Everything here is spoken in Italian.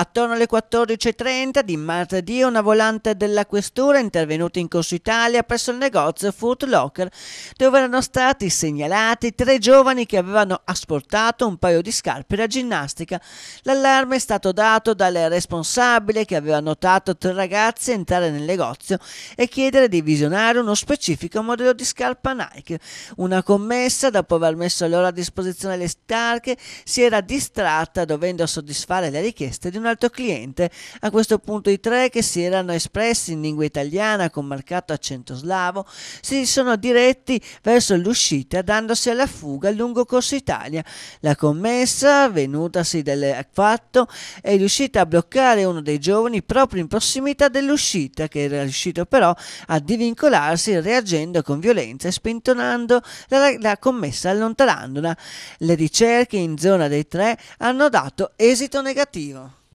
Attorno alle 14.30 di martedì una volante della questura è intervenuta in Corso Italia presso il negozio Foot Locker dove erano stati segnalati tre giovani che avevano asportato un paio di scarpe da ginnastica. L'allarme è stato dato dal responsabile che aveva notato tre ragazzi entrare nel negozio e chiedere di visionare uno specifico modello di scarpa Nike. Una commessa, dopo aver messo loro a disposizione le tarche, si era distratta dovendo soddisfare le richieste di una altro cliente, a questo punto i tre che si erano espressi in lingua italiana con marcato accento slavo, si sono diretti verso l'uscita dandosi alla fuga lungo Corso Italia. La commessa, venutasi del fatto, è riuscita a bloccare uno dei giovani proprio in prossimità dell'uscita, che era riuscito però a divincolarsi reagendo con violenza e spintonando la, la commessa allontanandola. Le ricerche in zona dei tre hanno dato esito negativo.